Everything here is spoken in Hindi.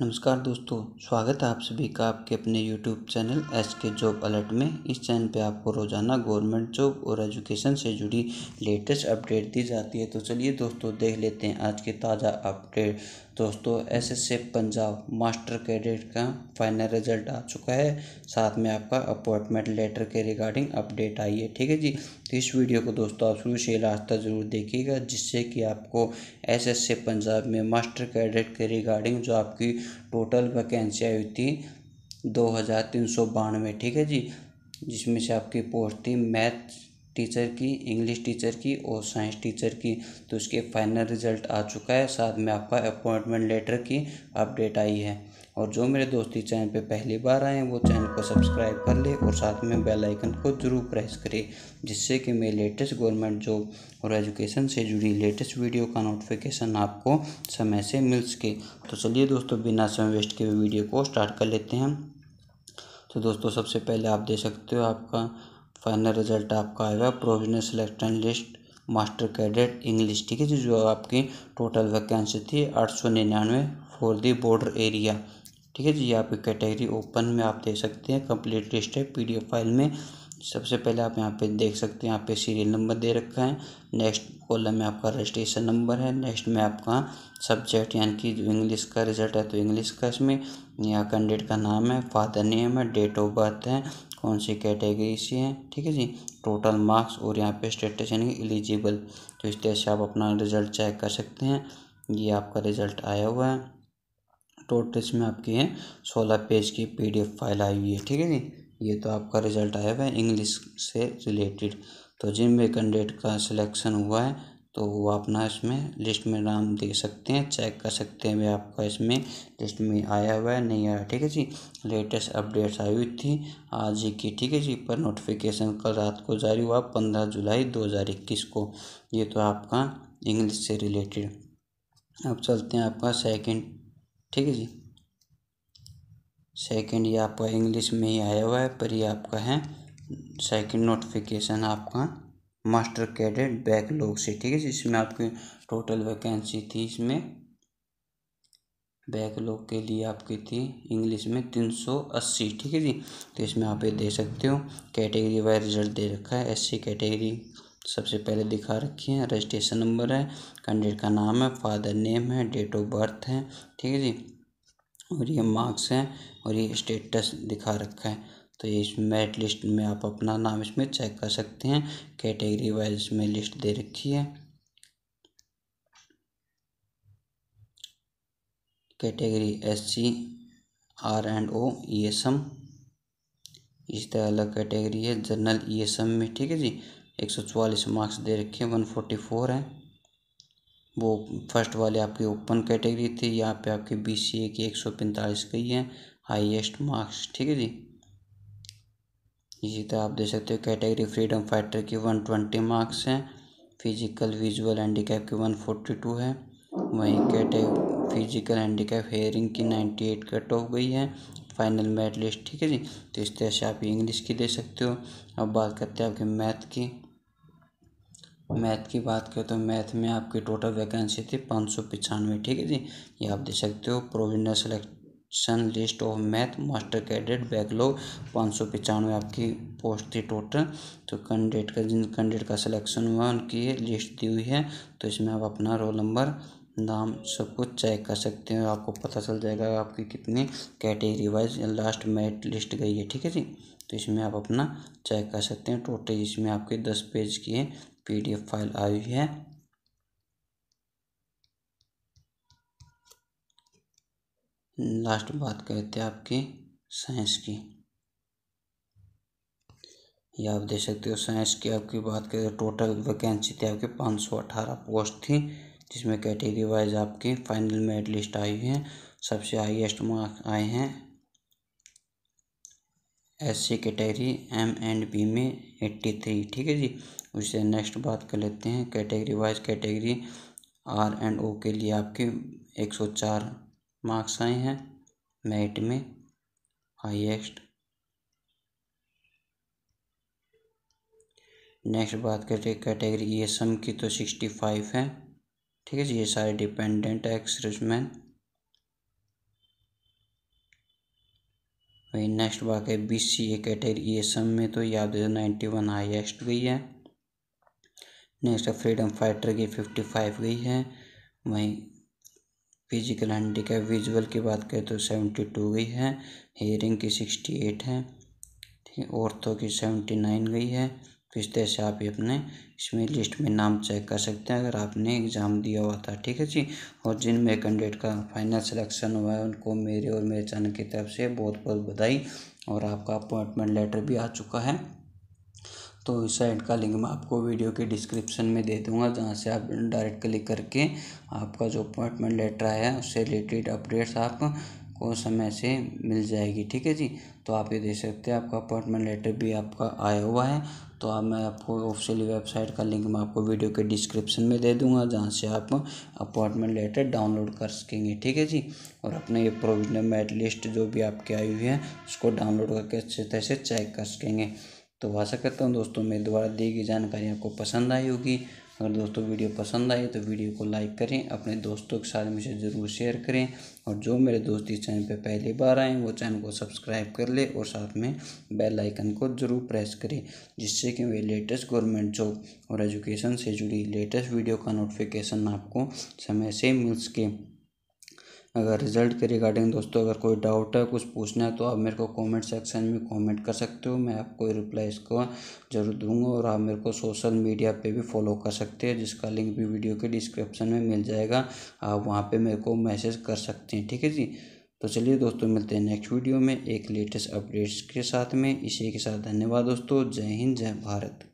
नमस्कार दोस्तों स्वागत है आप सभी का आपके अपने YouTube channel S K job alert में इस चैनल पे आपको रोज़ाना गवर्नमेंट जॉब और एजुकेशन से जुड़ी लेटेस्ट अपडेट दी जाती है तो चलिए दोस्तों देख लेते हैं आज के ताज़ा अपडेट दोस्तों S S F Punjab master cadet का फाइनल रिजल्ट आ चुका है साथ में आपका अपॉइंटमेंट लेटर के रिगार्डिंग अपडेट आई है ठीक है जी तो इस वीडियो को दोस्तों आप शुरू से लास्ट तक जरूर देखिएगा जिससे कि आपको एस एस एफ पंजाब में मास्टर कैडेट के रिगार्डिंग जो आपकी टोटल वैकेंसी आई थी दो हज़ार तीन सौ बानवे ठीक है जी जिसमें से आपकी पोस्ट थी मैथ टीचर की इंग्लिश टीचर की और साइंस टीचर की तो उसके फाइनल रिजल्ट आ चुका है साथ में आपका अपॉइंटमेंट लेटर की अपडेट आई है और जो मेरे दोस्ती चैनल पे पहली बार आए हैं वो चैनल को सब्सक्राइब कर ले और साथ में बेल आइकन को ज़रूर प्रेस करें जिससे कि मेरे लेटेस्ट गवर्नमेंट जॉब और एजुकेशन से जुड़ी लेटेस्ट वीडियो का नोटिफिकेशन आपको समय से मिल सके तो चलिए दोस्तों बिना समय वेस्ट के वीडियो को स्टार्ट कर लेते हैं तो दोस्तों सबसे पहले आप दे सकते हो आपका फाइनल रिजल्ट आपका आएगा provisional selection list master cadet English ठीक है जी जो आपकी टोटल वैकेंसी थी आठ सौ निन्यानवे फॉर दी बॉर्डर एरिया ठीक है जी ये आपकी कैटेगरी ओपन में आप दे सकते हैं कंप्लीट लिस्ट है पीडीएफ फाइल में सबसे पहले आप यहाँ पे देख सकते हैं यहाँ पे सीरियल नंबर दे रखा है नेक्स्ट कॉलम में आपका रजिस्ट्रेशन नंबर है नेक्स्ट में आपका सब्जेक्ट यानी कि जो इंग्लिश का रिजल्ट है तो इंग्लिश का इसमें यहाँ कैंडिडेट का नाम है फादर नेम है डेट ऑफ बर्थ है कौन सी कैटेगरी से है ठीक है जी टोटल मार्क्स और यहाँ पे स्टेटस यानी कि एलिजिबल तो इस तरह से आप अपना रिजल्ट चेक कर सकते हैं ये आपका रिजल्ट आया हुआ है टोटल इसमें आपकी है सोलह पेज की एफ फाइल आई हुई है ठीक है जी ये तो आपका रिजल्ट आया हुआ है इंग्लिश से रिलेटेड तो जिन भी कैंडिडेट का सिलेक्शन हुआ है तो वो अपना इसमें लिस्ट में नाम दे सकते हैं चेक कर सकते हैं भाई आपका इसमें लिस्ट में आया हुआ है नहीं आया ठीक है जी लेटेस्ट अपडेट्स आई हुई थी आज ही की ठीक है जी पर नोटिफिकेशन कल रात को जारी हुआ पंद्रह जुलाई दो हज़ार इक्कीस को ये तो आपका इंग्लिश से रिलेटेड अब चलते हैं आपका सेकेंड ठीक है जी सेकंड ये आपका इंग्लिश में ही आया हुआ है पर ये आपका है सेकंड नोटिफिकेशन आपका मास्टर कैडेट बैकलॉग से ठीक है जिसमें आपकी टोटल वैकेंसी थी इसमें बैकलॉग के लिए आपकी थी इंग्लिश में तीन सौ अस्सी ठीक है जी तो इसमें आप ये दे सकते हो कैटेगरी वाइज रिजल्ट दे रखा है एससी कैटेगरी सबसे पहले दिखा रखी है रजिस्ट्रेशन नंबर है कैंडिडेट का नाम है फादर नेम है डेट ऑफ बर्थ है ठीक है जी और ये मार्क्स हैं और ये स्टेटस दिखा रखा है तो इस मेरिट लिस्ट में आप अपना नाम इसमें चेक कर सकते हैं कैटेगरी वाइज इसमें लिस्ट दे रखी है category S C R and O E S M इस तरह अलग कैटेगरी है जनरल ई एस एम में ठीक है जी एक सौ चवालीस मार्क्स दे रखे हैं वन फोर्टी फोर है वो फर्स्ट वाले आपकी ओपन कैटेगरी थी यहाँ पे आपकी बी सी ए की एक सौ पैंतालीस गई है हाईएस्ट मार्क्स ठीक है जी इसी तरह आप देख सकते हो कैटेगरी फ्रीडम फाइटर की वन ट्वेंटी मार्क्स हैं फिजिकल विजुअल हैंडीकैप की वन फोर्टी टू है वहीं कैटेगरी फिजिकल हैंडीकैप हेयरिंग की नाइन्टी एट कट ऑफ गई है फाइनल मेरिट लिस्ट ठीक है जी तो इस तरह से आप इंग्लिश की दे सकते हो अब बात करते हैं आपकी मैथ की मैथ की बात करें तो मैथ में आपकी टोटल वैकेंसी थी पाँच सौ पचानवे ठीक है जी ये आप देख सकते हो provisional selection list of math master cadet backlog पाँच सौ पचानवे आपकी पोस्ट थी टोटल तो कैंडिडेट का जिन कैंडिडेट का सिलेक्शन हुआ उनकी लिस्ट दी हुई है तो इसमें आप अपना रोल नंबर नाम सब कुछ चेक कर सकते हैं आपको पता चल जाएगा आपकी कितनी category wise last merit list गई है ठीक है जी तो इसमें आप अपना चेक कर सकते हैं टोटल इसमें आपके दस पेज की है पीडीएफ फाइल आई हुई है लास्ट बात करते हैं आपकी साइंस की यह आप देख सकते हो साइंस की आपकी बात करें टोटल तो वैकेंसी थी आपकी पाँच सौ अठारह पोस्ट थी जिसमें कैटेगरी वाइज आपकी फाइनल मेरिट लिस्ट आई है सबसे हाईएस्ट मार्क्स आए हैं S C category M and B में एट्टी थ्री ठीक है जी उससे नेक्स्ट बात कर लेते हैं category wise category R and O के लिए आपके एक सौ चार मार्क्स आए हैं मैट में हाईएस्ट नेक्स्ट बात करते कैटेगरी ई एस एम की तो सिक्सटी फाइव है ठीक है जी ये सारे डिपेंडेंट है एक्सरसमैन वही नेक्स्ट बात है B C A category E S M में तो याद नाइन्टी वन हाइएस्ट गई है नेक्स्ट फ्रीडम फाइटर की फिफ्टी फाइव गई है वहीं फिजिकल हैंडीकैप विजुअल की बात करें तो सेवेंटी टू गई है हेयरिंग की सिक्सटी एट है औरतों की सेवेंटी नाइन गई है तो इस तरह से आप ही अपने इसमें लिस्ट में नाम चेक कर सकते हैं अगर आपने एग्ज़ाम दिया हुआ था ठीक है जी और जिन मेरे कैंडिडेट का फाइनल सिलेक्शन हुआ है उनको मेरे और मेरे चैनल की तरफ से बहुत बहुत बधाई और आपका अपॉइंटमेंट लेटर भी आ चुका है तो उस साइट का लिंक मैं आपको वीडियो के डिस्क्रिप्शन में दे दूँगा जहाँ से आप डायरेक्ट क्लिक करके आपका जो अपॉइंटमेंट लेटर आया उससे रिलेटेड अपडेट्स आप को समय से मिल जाएगी ठीक है जी तो आप ये देख सकते हैं आपका अपॉइंटमेंट लेटर भी आपका आया हुआ है तो आप मैं आपको ऑफिशियल वेबसाइट का लिंक मैं आपको वीडियो के डिस्क्रिप्शन में दे दूंगा जहाँ से आप अपॉइंटमेंट लेटर डाउनलोड कर सकेंगे ठीक है जी और अपने ये प्रोविजनल मेरिट लिस्ट जो भी आपकी आई हुई है उसको डाउनलोड करके अच्छे तरह से चेक कर सकेंगे तो आशा करता हूँ दोस्तों मेरे द्वारा दी गई जानकारी आपको पसंद आई होगी अगर दोस्तों वीडियो पसंद आए तो वीडियो को लाइक करें अपने दोस्तों के साथ मुझे ज़रूर शेयर करें और जो मेरे दोस्त इस चैनल पर पहली बार आएँ वो चैनल को सब्सक्राइब कर ले और साथ में बेल आइकन को ज़रूर प्रेस करें जिससे कि वे लेटेस्ट गवर्नमेंट जॉब और एजुकेशन से जुड़ी लेटेस्ट वीडियो का नोटिफिकेशन आपको समय से मिल सके अगर रिज़ल्ट के रिगार्डिंग दोस्तों अगर कोई डाउट है कुछ पूछना है तो आप मेरे को कमेंट सेक्शन में कमेंट कर सकते हो मैं आपको रिप्लाई इसको ज़रूर दूंगा और आप मेरे को सोशल मीडिया पे भी फॉलो कर सकते हैं जिसका लिंक भी वीडियो के डिस्क्रिप्शन में मिल जाएगा आप वहाँ पर मेरे को मैसेज कर सकते हैं ठीक है जी तो चलिए दोस्तों मिलते हैं नेक्स्ट वीडियो में एक लेटेस्ट अपडेट्स के साथ में इसी के साथ धन्यवाद दोस्तों जय हिंद जय भारत